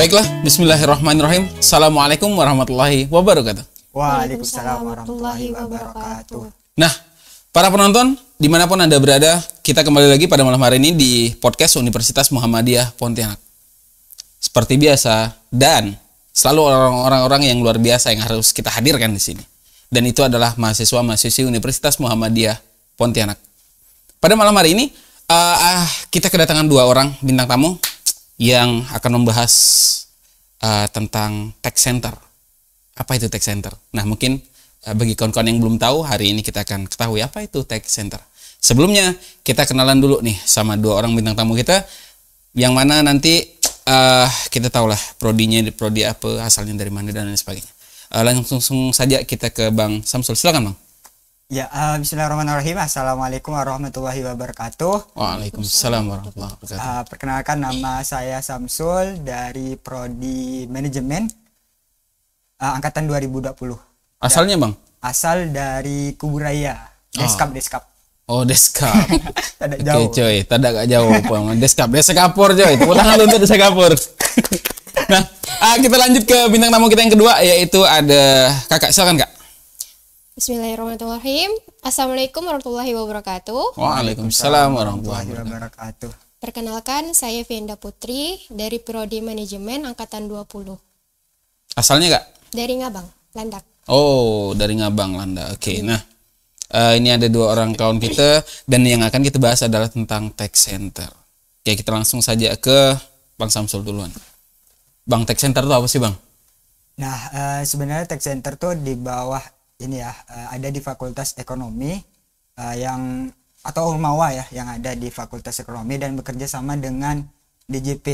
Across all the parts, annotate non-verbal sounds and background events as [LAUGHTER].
Baiklah, bismillahirrahmanirrahim. Assalamualaikum warahmatullahi wabarakatuh. Waalaikumsalam warahmatullahi wabarakatuh. Nah, para penonton, dimanapun Anda berada, kita kembali lagi pada malam hari ini di podcast Universitas Muhammadiyah Pontianak. Seperti biasa, dan selalu orang-orang yang luar biasa yang harus kita hadirkan di sini. Dan itu adalah mahasiswa-mahasiswi Universitas Muhammadiyah Pontianak. Pada malam hari ini, uh, kita kedatangan dua orang bintang tamu yang akan membahas uh, tentang tech center. Apa itu tech center? Nah, mungkin uh, bagi kawan-kawan yang belum tahu, hari ini kita akan ketahui apa itu tech center. Sebelumnya, kita kenalan dulu nih sama dua orang bintang tamu kita yang mana nanti uh, kita tahulah prodinya prodi apa, asalnya dari mana dan lain sebagainya. Uh, langsung, langsung saja kita ke Bang Samsul. Silakan, Bang. Ya, uh, bismillahirrahmanirrahim. Assalamualaikum warahmatullahi wabarakatuh. Waalaikumsalam warahmatullahi wabarakatuh. Uh, perkenalkan nama saya Samsul dari Prodi Manajemen uh, angkatan 2020. Asalnya, Bang? Asal dari Kuburaya. Deskap, oh. deskap. Oh, deskap. [LAUGHS] Tidak jauh. Oke, okay, coy. Tidak gak jauh. deskap, deskapur, coy. Pulang tangan untuk deskapur. [LAUGHS] nah, uh, kita lanjut ke bintang tamu kita yang kedua, yaitu ada kakak. Silakan, Kak. Bismillahirrahmanirrahim. Assalamualaikum warahmatullahi wabarakatuh. Waalaikumsalam warahmatullahi wabarakatuh. Perkenalkan, saya Vinda Putri dari Prodi Manajemen Angkatan 20. Asalnya kak? Dari Ngabang, Landak. Oh, dari Ngabang, Landak. Oke, okay. Hmm. nah uh, ini ada dua orang kawan kita dan yang akan kita bahas adalah tentang tech center. Oke, kita langsung saja ke Bang Samsul duluan. Bang, tech center itu apa sih Bang? Nah, uh, sebenarnya tech center tuh di bawah ini ya eh, ada di Fakultas Ekonomi eh, yang atau Ormawa ya yang ada di Fakultas Ekonomi dan bekerja sama dengan DJP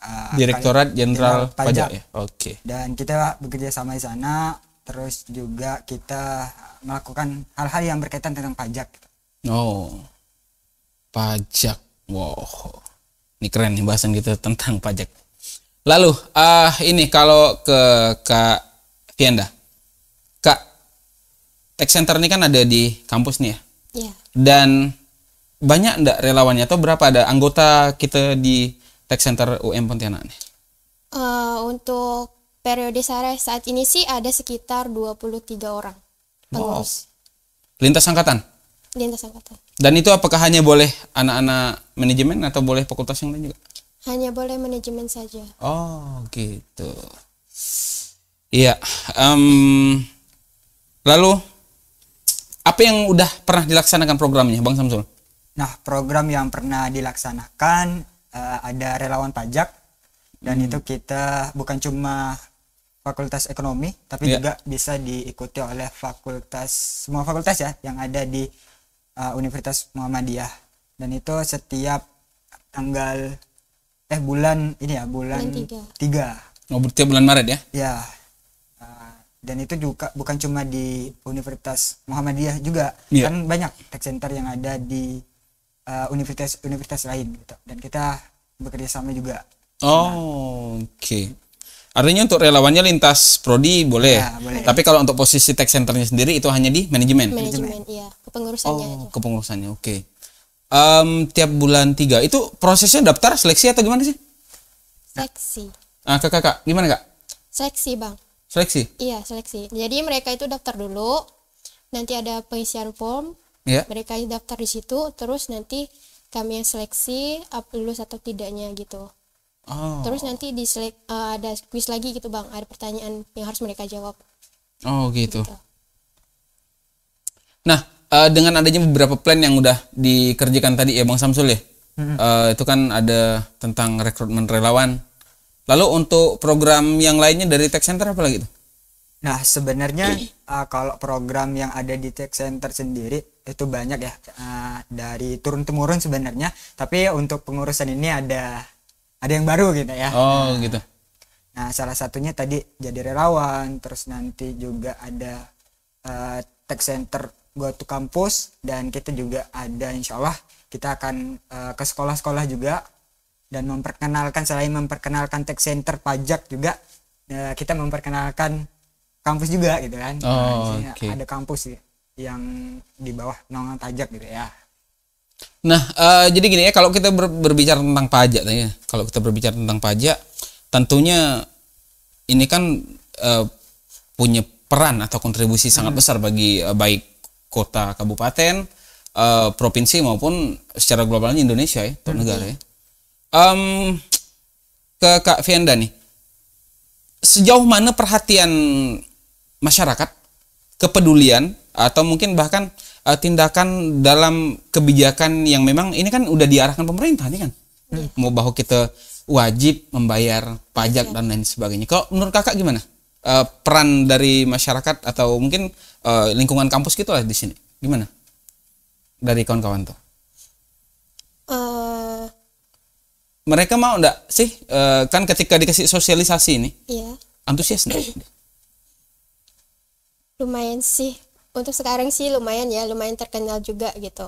eh, Direktorat Jenderal Pajak, Pajak ya. Oke. Okay. Dan kita bekerja sama di sana terus juga kita melakukan hal-hal yang berkaitan tentang pajak. Oh. Pajak. Wow. Ini keren nih bahasan kita tentang pajak. Lalu uh, ini kalau ke Kak Fienda tech center ini kan ada di kampus nih ya. Iya. Dan banyak enggak relawannya atau berapa ada anggota kita di tech center UM Pontianak nih? Uh, untuk periode saya saat ini sih ada sekitar 23 orang pengurus. Wow. Lintas angkatan? Lintas angkatan. Dan itu apakah hanya boleh anak-anak manajemen atau boleh fakultas yang lain juga? Hanya boleh manajemen saja. Oh, gitu. Iya. Um, lalu apa yang udah pernah dilaksanakan programnya, Bang Samsul? Nah, program yang pernah dilaksanakan uh, ada relawan pajak dan hmm. itu kita bukan cuma fakultas ekonomi tapi yeah. juga bisa diikuti oleh fakultas semua fakultas ya yang ada di uh, Universitas Muhammadiyah dan itu setiap tanggal eh bulan ini ya bulan tiga. tiga. Oh bulan Maret ya? Ya dan itu juga bukan cuma di Universitas Muhammadiyah juga yeah. kan banyak tech center yang ada di uh, universitas universitas lain gitu dan kita bekerja sama juga oh nah. oke okay. artinya untuk relawannya lintas prodi boleh, ya, boleh. tapi kalau untuk posisi tech centernya sendiri itu hanya di manajemen manajemen iya kepengurusannya oh kepengurusannya oke okay. um, tiap bulan tiga itu prosesnya daftar seleksi atau gimana sih seleksi ah kakak gimana kak seleksi bang Seleksi? Iya, seleksi. Jadi mereka itu daftar dulu, nanti ada pengisian form, ya. mereka daftar di situ, terus nanti kami yang seleksi up lulus atau tidaknya gitu. Oh. Terus nanti di selek, uh, eh, ada quiz lagi gitu bang, ada pertanyaan yang harus mereka jawab. Oh gitu. gitu. Nah uh, dengan adanya beberapa plan yang udah dikerjakan tadi ya bang Samsul ya, uh, itu kan ada tentang rekrutmen relawan, Lalu untuk program yang lainnya dari Tech Center apa lagi Nah, sebenarnya uh, kalau program yang ada di Tech Center sendiri itu banyak ya uh, dari turun temurun sebenarnya, tapi untuk pengurusan ini ada ada yang baru gitu ya. Oh, nah, gitu. Nah, salah satunya tadi jadi relawan, terus nanti juga ada uh, Tech Center Go to Kampus dan kita juga ada insya Allah kita akan uh, ke sekolah-sekolah juga dan memperkenalkan selain memperkenalkan tech center pajak juga eh, kita memperkenalkan kampus juga gitu kan nah, oh, nah, okay. ada kampus sih ya, yang di bawah naungan pajak gitu ya nah uh, jadi gini ya kalau kita ber berbicara tentang pajak ya kalau kita berbicara tentang pajak tentunya ini kan uh, punya peran atau kontribusi hmm. sangat besar bagi uh, baik kota kabupaten uh, provinsi maupun secara globalnya Indonesia ya atau hmm. negara ya um, ke Kak Fienda nih. Sejauh mana perhatian masyarakat, kepedulian atau mungkin bahkan uh, tindakan dalam kebijakan yang memang ini kan udah diarahkan pemerintah nih kan. Hmm. Mau bahwa kita wajib membayar pajak iya. dan lain sebagainya. Kalau menurut Kakak gimana? Uh, peran dari masyarakat atau mungkin uh, lingkungan kampus gitu lah di sini. Gimana? Dari kawan-kawan tuh. Uh, mereka mau enggak sih e, kan ketika dikasih sosialisasi ini iya. antusias enggak lumayan sih untuk sekarang sih lumayan ya lumayan terkenal juga gitu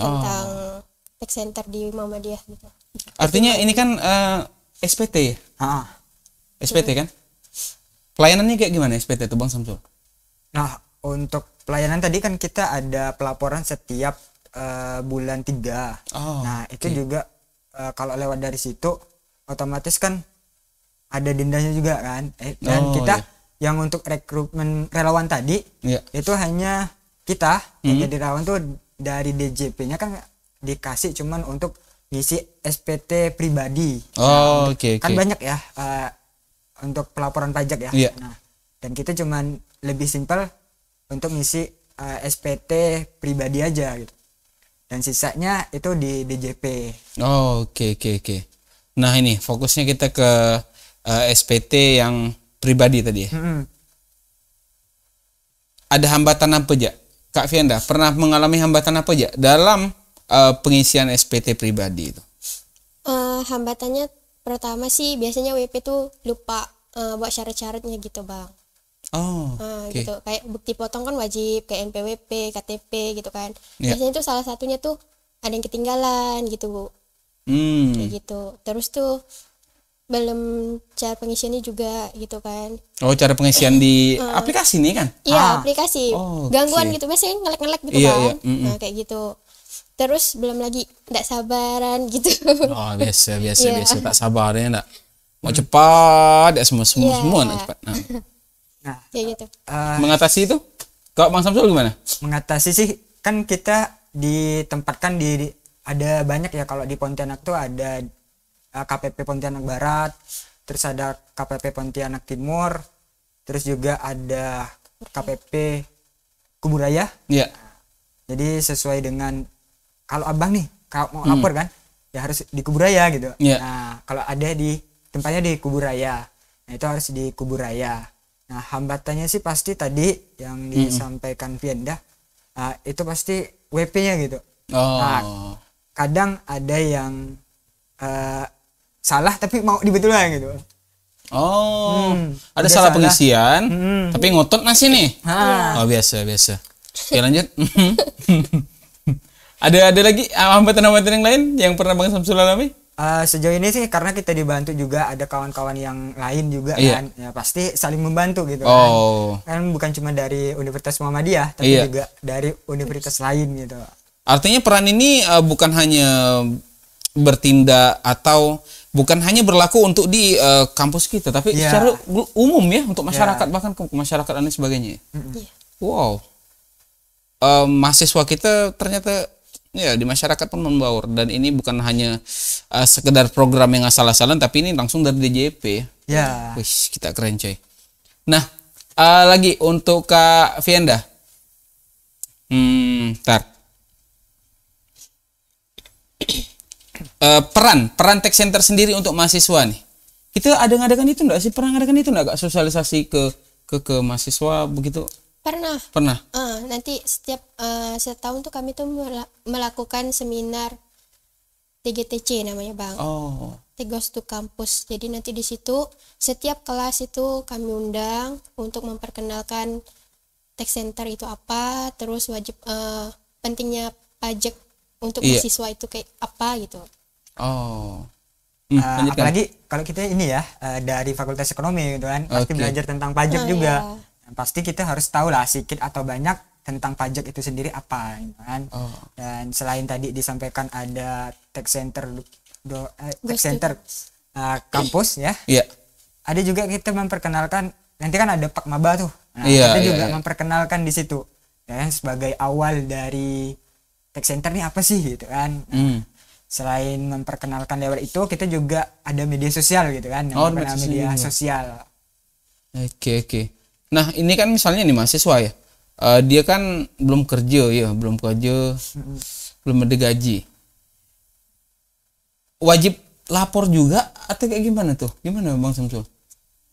oh. tentang tech center di mama dia gitu artinya ini kan e, eh, SPT ya ah. SPT hmm. kan pelayanannya kayak gimana SPT itu Bang Samsul nah untuk pelayanan tadi kan kita ada pelaporan setiap uh, bulan tiga. Oh, nah, itu okay. juga uh, kalau lewat dari situ otomatis kan ada dendanya juga kan eh, dan oh, kita iya. yang untuk rekrutmen relawan tadi iya. itu hanya kita hmm. yang mm-hmm. jadi relawan tuh dari DJP-nya kan dikasih cuman untuk ngisi SPT pribadi oh nah, okay, kan okay. banyak ya uh, untuk pelaporan pajak ya iya. nah dan kita cuman lebih simpel untuk ngisi uh, eh, SPT pribadi aja gitu dan sisanya itu di DJP. Oh, oke okay, oke okay, oke. Okay. Nah, ini fokusnya kita ke uh, eh, SPT yang pribadi tadi ya. -hmm. Ada hambatan apa aja? Kak Fienda, pernah mengalami hambatan apa aja dalam uh, pengisian SPT pribadi itu? Uh, hambatannya pertama sih biasanya WP tuh lupa uh, buat syarat-syaratnya gitu, Bang. Oh, nah, eh, okay. gitu kayak bukti potong kan wajib kayak NPWP, KTP gitu kan. Yeah. Biasanya tuh salah satunya tuh ada yang ketinggalan gitu bu. Hmm. Kayak gitu. Terus tuh belum cara pengisiannya juga gitu kan. Oh cara pengisian di uh, [CLEARS THROAT] aplikasi nih kan? Iya ah. aplikasi. Oh, Gangguan gitu biasanya ngelek-ngelek gitu yeah, kan. Yeah. Mm -mm. Nah kayak gitu terus belum lagi enggak sabaran gitu oh biasa biasa [LAUGHS] yeah. biasa tak sabarnya enggak mau cepat enggak semua semua yeah. semua nak cepat nah. [LAUGHS] Nah, ya gitu. Uh, mengatasi itu? kok Bang Samsul gimana? Mengatasi sih kan kita ditempatkan di, di ada banyak ya kalau di Pontianak tuh ada uh, eh, KPP Pontianak Barat, terus ada KPP Pontianak Timur, terus juga ada KPP Kuburaya. Iya. Jadi sesuai dengan kalau Abang nih kalau mau hmm. lapor kan ya harus di Kuburaya gitu. Iya. Nah, kalau ada di tempatnya di Kuburaya. Nah, itu harus di Kuburaya Nah, hambatannya sih pasti tadi yang disampaikan Fienda uh, ah, itu pasti WP-nya gitu. Oh. Nah, kadang ada yang uh, salah tapi mau dibetulkan gitu. Oh, hmm, ada salah, salah pengisian, hmm. tapi ngotot masih nih. Ha. Ah. Oh biasa biasa. Ya? Oke lanjut. [LAUGHS] ada ada lagi hambatan-hambatan yang lain yang pernah Bang Samsul alami? Uh, sejauh ini sih karena kita dibantu juga ada kawan-kawan yang lain juga iya. kan ya pasti saling membantu gitu kan. oh. kan kan bukan cuma dari Universitas Muhammadiyah tapi iya. juga dari universitas lain gitu artinya peran ini uh, bukan hanya bertindak atau bukan hanya berlaku untuk di uh, kampus kita tapi yeah. secara umum ya untuk iya. masyarakat yeah. bahkan ke masyarakat dan sebagainya mm -hmm. wow uh, mahasiswa kita ternyata ya di masyarakat pun membaur dan ini bukan hanya uh, sekedar program yang asal-asalan tapi ini langsung dari DJP ya. Wih, kita keren coy. Nah, uh, lagi untuk Kak Vienda. Hmm, tar. Uh, eh, peran peran tech center sendiri untuk mahasiswa nih. Kita ada ngadakan itu enggak sih? Pernah ngadakan itu enggak sosialisasi ke ke ke mahasiswa begitu? Pernah. Pernah. Uh, nanti setiap uh, setahun tuh kami tuh melakukan seminar TGTC namanya bang. Oh. Tegos to kampus. Jadi nanti di situ setiap kelas itu kami undang untuk memperkenalkan tech center itu apa, terus wajib uh, pentingnya pajak untuk iya. mahasiswa itu kayak apa gitu. Oh. Hmm, uh, apalagi kalau kita ini ya uh, dari Fakultas Ekonomi gitu kan, okay. pasti belajar tentang pajak oh, juga. Iya. Yang nah, pasti kita harus tahu lah sedikit atau banyak tentang pajak itu sendiri apa gitu kan. Oh. Dan selain tadi disampaikan ada tech center do, eh, tech center uh, kampus ya. Yeah. Ada juga kita memperkenalkan nanti kan ada Pak Maba tuh. Nah, yeah, kita iya, juga yeah. memperkenalkan di situ ya sebagai awal dari tech center ini apa sih gitu kan. Nah, mm selain memperkenalkan lewat itu kita juga ada media sosial gitu kan oh, media sosial, media oke okay, oke okay. Nah ini kan misalnya nih mahasiswa ya, uh, dia kan belum kerja ya, belum kerja, hmm. belum ada gaji. Wajib lapor juga atau kayak gimana tuh? Gimana bang Samsul?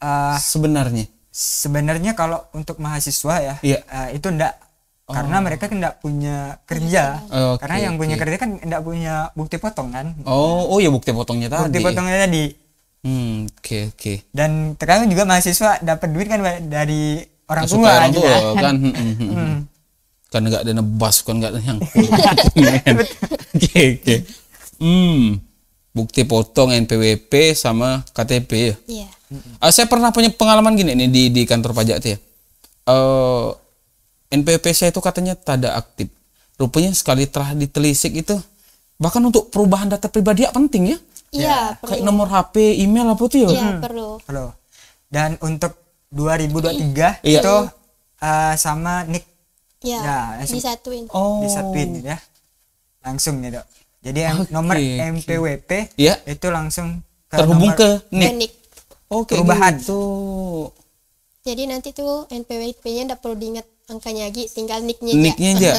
Uh, sebenarnya? Sebenarnya kalau untuk mahasiswa ya, yeah. Iya. uh, itu ndak Oh. karena mereka kan tidak punya kerja oh, iya. okay, karena yang punya kerja kan tidak punya bukti potongan oh oh ya bukti potongnya tadi bukti potongnya tadi Hmm, oke okay, oke. Okay. Dan terkadang juga mahasiswa dapat duit kan dari orang Suka tua orang juga. Gitu tua, kan. kan. hmm. hmm, hmm, hmm. Kan enggak ada nebas kan enggak ada yang. [LAUGHS] Oke oke. Hmm. Bukti potong NPWP sama KTP ya. Iya. Yeah. Uh, saya pernah punya pengalaman gini nih di di kantor pajak tuh ya. Uh, eh, NPWP saya itu katanya tidak aktif. Rupanya sekali telah ditelisik itu bahkan untuk perubahan data pribadi ya penting ya. Iya, Kayak nomor HP, email apa tuh ya? Iya, hmm. perlu. Perlu. Dan untuk 2023 iya. iya. itu uh, sama Nick. Iya, ya, disatuin. Oh. Disatuin gitu ya. Langsung ya, gitu. Dok. Jadi okay. nomor MPWP ya. itu langsung ke terhubung ke Nick. Nick. Oke, okay, perubahan. Gitu. Jadi nanti tuh NPWP-nya enggak perlu diingat angkanya lagi, tinggal nick-nya aja. Nick-nya aja.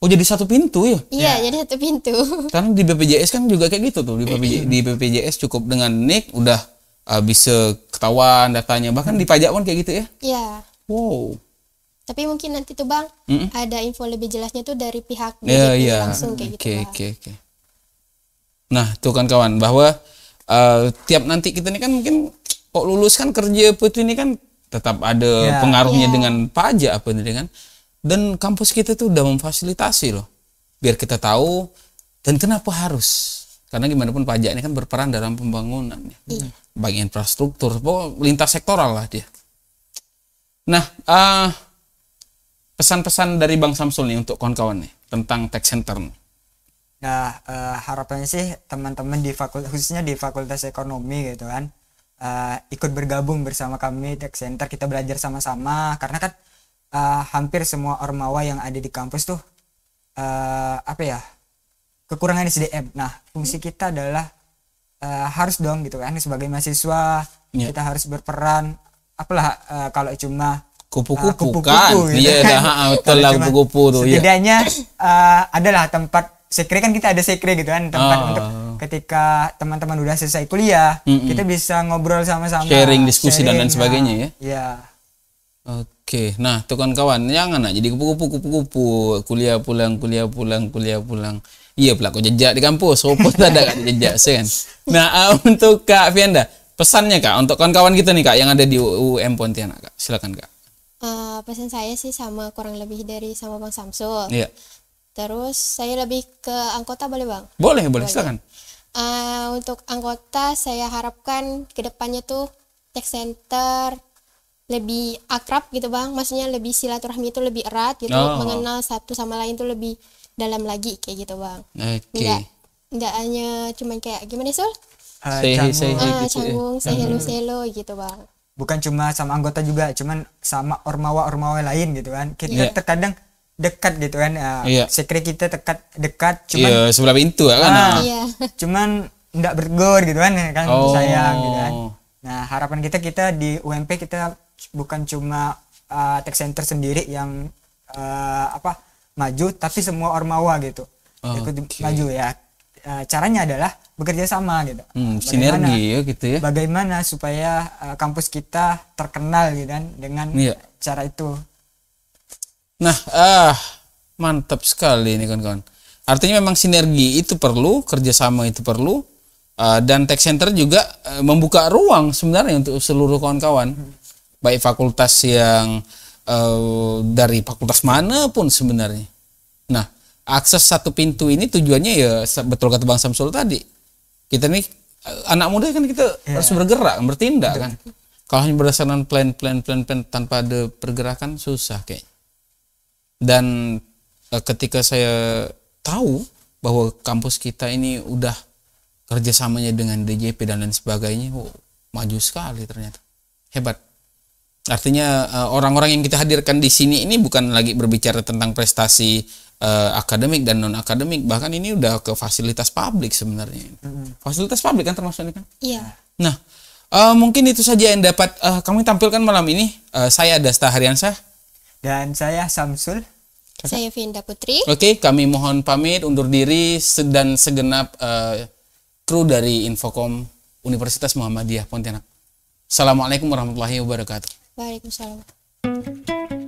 Oh jadi satu pintu ya? Iya ya. jadi satu pintu. [LAUGHS] Karena di BPJS kan juga kayak gitu tuh di BPJS, iya. di BPJS cukup dengan nik udah uh, bisa ketahuan datanya bahkan di pajak pun kayak gitu ya? Iya. Wow. Tapi mungkin nanti tuh bang mm -mm. ada info lebih jelasnya tuh dari pihak ya, BPJS ya, langsung kayak okay, gitu. Oke oke oke. Nah tuh kan kawan bahwa uh, tiap nanti kita ini kan mungkin kok lulus kan kerja putu ini kan tetap ada ya. pengaruhnya ya. dengan pajak apa ini kan? dan kampus kita tuh udah memfasilitasi loh biar kita tahu dan kenapa harus karena gimana pun pajak ini kan berperan dalam pembangunan ya. Iya. Bagi infrastruktur lintas sektoral lah dia nah uh, pesan-pesan dari Bang Samsul nih untuk kawan-kawan nih tentang Tech center Nah, uh, harapannya sih teman-teman di fakultas khususnya di Fakultas Ekonomi gitu kan uh, ikut bergabung bersama kami Tech Center kita belajar sama-sama karena kan uh, hampir semua ormawa yang ada di kampus tuh uh, apa ya kekurangan SDM. Nah fungsi hmm. kita adalah uh, harus dong gitu kan sebagai mahasiswa yeah. kita harus berperan. Apalah uh, kalau cuma kupu-kupu uh, kupu -kupu, kan, gitu iya gitu kan? Ah, kupu-kupu tuh. Iya. Setidaknya uh, adalah tempat sekre kan kita ada sekre gitu kan tempat oh. untuk ketika teman-teman udah selesai kuliah mm -mm. kita bisa ngobrol sama-sama sharing diskusi sharing, dan lain nah, sebagainya nah, ya. Iya. Oke, nah tuh kawan-kawan, jangan nak jadi kupu-kupu, kupu-kupu, kuliah pulang, kuliah pulang, kuliah pulang. Iya pelaku jejak di kampus, rupa tak ada kan jejak, kan? [LAUGHS] Nah uh, [LAUGHS] untuk Kak Fianda, pesannya kak untuk kawan-kawan kita nih kak yang ada di UM Pontianak kak, silakan kak. Uh, pesan saya sih sama kurang lebih dari sama Bang Samsul. Iya. Terus saya lebih ke anggota boleh bang? Boleh boleh, boleh. silakan. Uh, untuk anggota saya harapkan kedepannya tuh tech center lebih akrab gitu bang maksudnya lebih silaturahmi itu lebih erat gitu oh. mengenal satu sama lain tuh lebih dalam lagi kayak gitu bang okay. nggak nggak hanya cuman kayak gimana sih canggung, ah, gitu ya. canggung mm-hmm. gitu bang bukan cuma sama anggota juga cuman sama ormawa ormawa lain gitu kan kita yeah. terkadang dekat gitu kan uh, yeah. Iya. sekret kita dekat dekat cuman yeah, sebelah pintu ya kan uh, yeah. Ah. Iya. [LAUGHS] cuman nggak bergor gitu kan kan oh. sayang gitu kan nah harapan kita kita di UMP kita bukan cuma uh, tech center sendiri yang uh, apa maju tapi semua ormawa gitu oh, ikut okay. maju ya uh, caranya adalah bekerja sama gitu hmm, sinergi ya gitu ya bagaimana supaya uh, kampus kita terkenal gitu kan dengan yeah. cara itu nah ah mantap sekali ini kawan-kawan artinya memang sinergi itu perlu kerjasama itu perlu uh, dan tech center juga uh, membuka ruang sebenarnya untuk seluruh kawan-kawan hmm baik fakultas yang uh, dari fakultas manapun sebenarnya. Nah, akses satu pintu ini tujuannya ya betul kata Bang Samsul tadi. Kita nih eh, anak muda kan kita yeah. harus bergerak, bertindak kan. Kalau hanya berdasarkan plan, plan, plan, plan tanpa ada pergerakan susah kayak. Dan uh, ketika saya tahu bahwa kampus kita ini udah kerjasamanya dengan DJP dan lain sebagainya, oh, maju sekali ternyata hebat Artinya eh, orang-orang yang kita hadirkan di sini ini bukan lagi berbicara tentang prestasi uh, akademik dan non akademik, bahkan ini udah ke fasilitas publik sebenarnya. Mm-hmm. Fasilitas publik kan termasuk ini kan? Iya. Yeah. Nah, uh, mungkin itu saja yang dapat uh, kami tampilkan malam ini. Uh, saya Dasta Haryansa dan saya Samsul. Saya Vinda Putri. Oke, okay, kami mohon pamit undur diri dan segenap uh, kru dari Infokom Universitas Muhammadiyah Pontianak. Assalamualaikum warahmatullahi wabarakatuh. Waalaikumsalam.